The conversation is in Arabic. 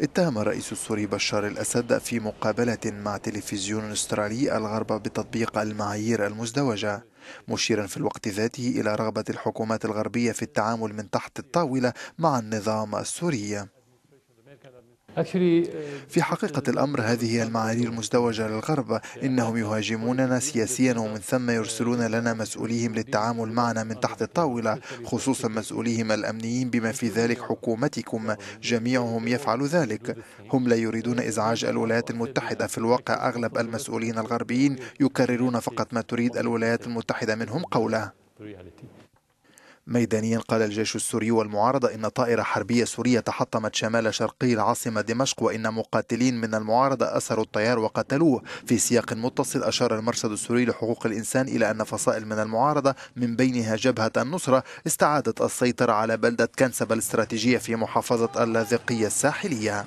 اتهم الرئيس السوري بشار الأسد في مقابلة مع تلفزيون استرالي الغرب بتطبيق المعايير المزدوجة مشيرا في الوقت ذاته إلى رغبة الحكومات الغربية في التعامل من تحت الطاولة مع النظام السوري Uh, في حقيقة الأمر هذه هي المعايير المزدوجة للغرب إنهم يهاجموننا سياسيا ومن ثم يرسلون لنا مسؤوليهم للتعامل معنا من تحت الطاولة خصوصا مسؤوليهم الأمنيين بما في ذلك حكومتكم جميعهم يفعل ذلك هم لا يريدون إزعاج الولايات المتحدة في الواقع أغلب المسؤولين الغربيين يكررون فقط ما تريد الولايات المتحدة منهم قوله ميدانيا قال الجيش السوري والمعارضة إن طائرة حربية سورية تحطمت شمال شرقي العاصمة دمشق وإن مقاتلين من المعارضة أسروا الطيار وقتلوه في سياق متصل أشار المرصد السوري لحقوق الإنسان إلى أن فصائل من المعارضة من بينها جبهة النصرة استعادت السيطرة على بلدة كنسبة الاستراتيجية في محافظة اللاذقية الساحلية